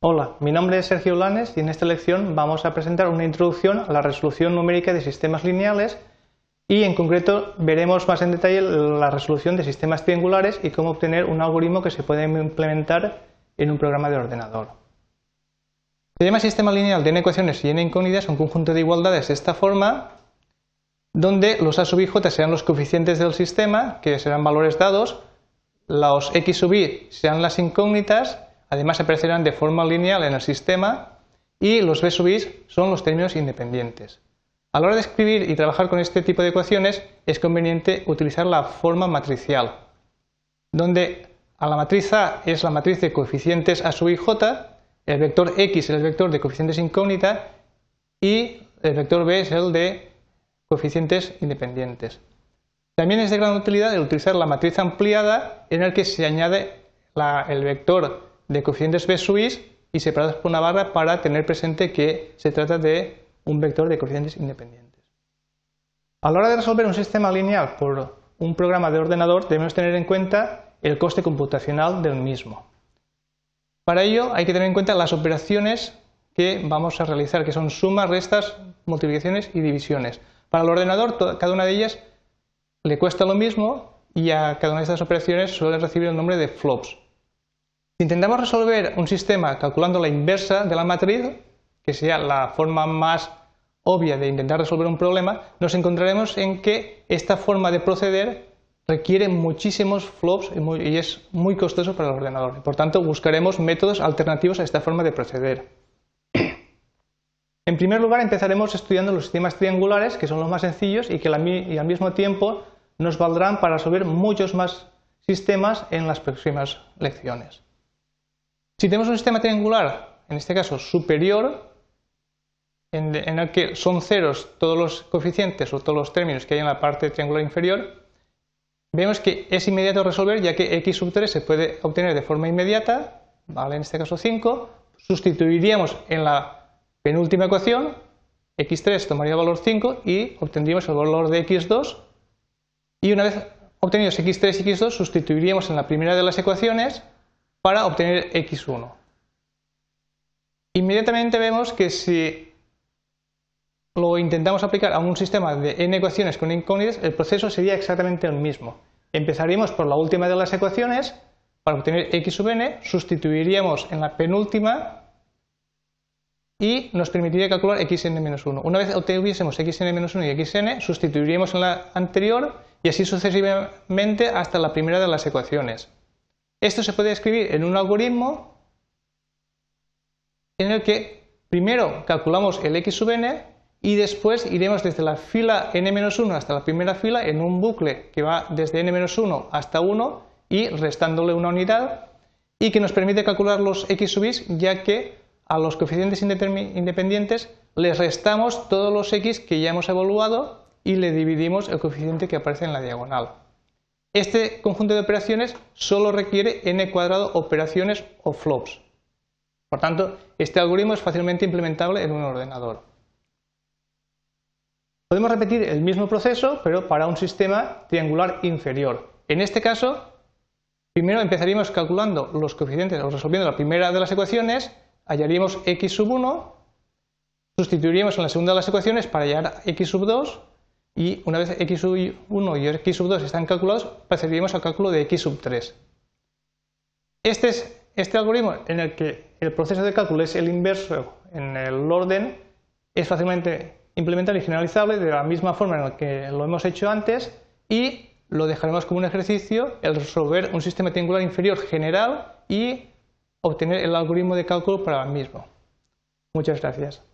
Hola, mi nombre es Sergio Lanes y en esta lección vamos a presentar una introducción a la resolución numérica de sistemas lineales y en concreto veremos más en detalle la resolución de sistemas triangulares y cómo obtener un algoritmo que se puede implementar en un programa de ordenador. Se llama sistema lineal de n ecuaciones y n incógnitas un conjunto de igualdades de esta forma donde los a sub i j serán los coeficientes del sistema que serán valores dados, los x sub i serán las incógnitas además aparecerán de forma lineal en el sistema y los B sub i son los términos independientes. A la hora de escribir y trabajar con este tipo de ecuaciones es conveniente utilizar la forma matricial, donde a la matriz A es la matriz de coeficientes A sub i j, el vector X es el vector de coeficientes incógnita y el vector B es el de coeficientes independientes. También es de gran utilidad el utilizar la matriz ampliada en el que se añade el vector de coeficientes B suis y separados por una barra para tener presente que se trata de un vector de coeficientes independientes. A la hora de resolver un sistema lineal por un programa de ordenador debemos tener en cuenta el coste computacional del mismo. Para ello hay que tener en cuenta las operaciones que vamos a realizar, que son sumas, restas, multiplicaciones y divisiones. Para el ordenador cada una de ellas le cuesta lo mismo y a cada una de estas operaciones suele recibir el nombre de flops. Si intentamos resolver un sistema calculando la inversa de la matriz, que sea la forma más obvia de intentar resolver un problema, nos encontraremos en que esta forma de proceder requiere muchísimos flops y, es muy costoso para el ordenador. Por tanto, buscaremos métodos alternativos a esta forma de proceder. En primer lugar, empezaremos estudiando los sistemas triangulares, que son los más sencillos y que al mismo tiempo nos valdrán para resolver muchos más sistemas en las próximas lecciones. Si tenemos un sistema triangular, en este caso superior, en, el que son ceros todos los coeficientes o todos los términos que hay en la parte triangular inferior, vemos que es inmediato resolver ya que x sub 3 se puede obtener de forma inmediata, ¿vale? en este caso 5, sustituiríamos en la penúltima ecuación, x3 tomaría el valor 5 y obtendríamos el valor de x2 y una vez obtenidos x3 y x2 sustituiríamos en la primera de las ecuaciones para obtener x1. Inmediatamente vemos que si lo intentamos aplicar a un sistema de n ecuaciones con incógnitas, el proceso sería exactamente el mismo. Empezaríamos por la última de las ecuaciones para obtener x sub n, sustituiríamos en la penúltima y nos permitiría calcular xn-1. Una vez obtuviésemos xn-1 y xn, sustituiríamos en la anterior y así sucesivamente hasta la primera de las ecuaciones. Esto se puede escribir en un algoritmo en el que primero calculamos el x sub n y después iremos desde la fila n-1 hasta la primera fila en un bucle que va desde n-1 hasta 1 y restándole una unidad y que nos permite calcular los x sub i ya que a los coeficientes independientes les restamos todos los x que ya hemos evaluado y le dividimos el coeficiente que aparece en la diagonal. Este conjunto de operaciones solo requiere n cuadrado operaciones o flops. Por tanto, este algoritmo es fácilmente implementable en un ordenador. Podemos repetir el mismo proceso, pero para un sistema triangular inferior. En este caso, primero empezaríamos calculando los coeficientes o resolviendo la primera de las ecuaciones, hallaríamos x sub 1, sustituiríamos en la segunda de las ecuaciones para hallar x sub 2 y una vez x sub 1 y x sub 2 están calculados, procedemos al cálculo de x sub 3. Este es este algoritmo en el que el proceso de cálculo es el inverso en el orden, es fácilmente implementable y generalizable de la misma forma en la que lo hemos hecho antes y lo dejaremos como un ejercicio el resolver un sistema triangular inferior general y obtener el algoritmo de cálculo para el mismo. Muchas gracias.